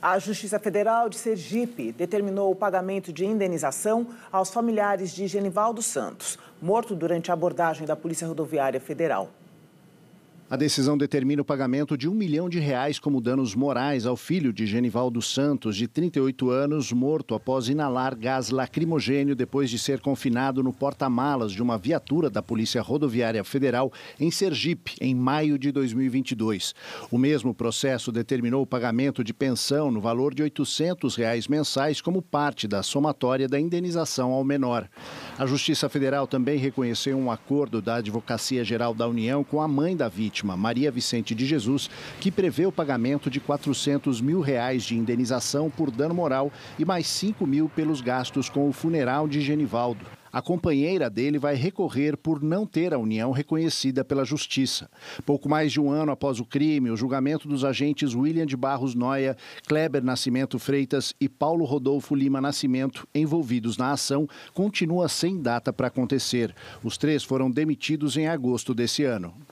A Justiça Federal de Sergipe determinou o pagamento de indenização aos familiares de Genivaldo Santos, morto durante a abordagem da Polícia Rodoviária Federal. A decisão determina o pagamento de um milhão de reais como danos morais ao filho de Genivaldo Santos, de 38 anos, morto após inalar gás lacrimogênio depois de ser confinado no porta-malas de uma viatura da Polícia Rodoviária Federal em Sergipe, em maio de 2022. O mesmo processo determinou o pagamento de pensão no valor de R$ 800 reais mensais como parte da somatória da indenização ao menor. A Justiça Federal também reconheceu um acordo da Advocacia Geral da União com a mãe da vítima Fátima, Maria Vicente de Jesus, que prevê o pagamento de 400 mil reais de indenização por dano moral e mais 5 mil pelos gastos com o funeral de Genivaldo. A companheira dele vai recorrer por não ter a união reconhecida pela Justiça. Pouco mais de um ano após o crime, o julgamento dos agentes William de Barros Noia, Kleber Nascimento Freitas e Paulo Rodolfo Lima Nascimento, envolvidos na ação, continua sem data para acontecer. Os três foram demitidos em agosto desse ano.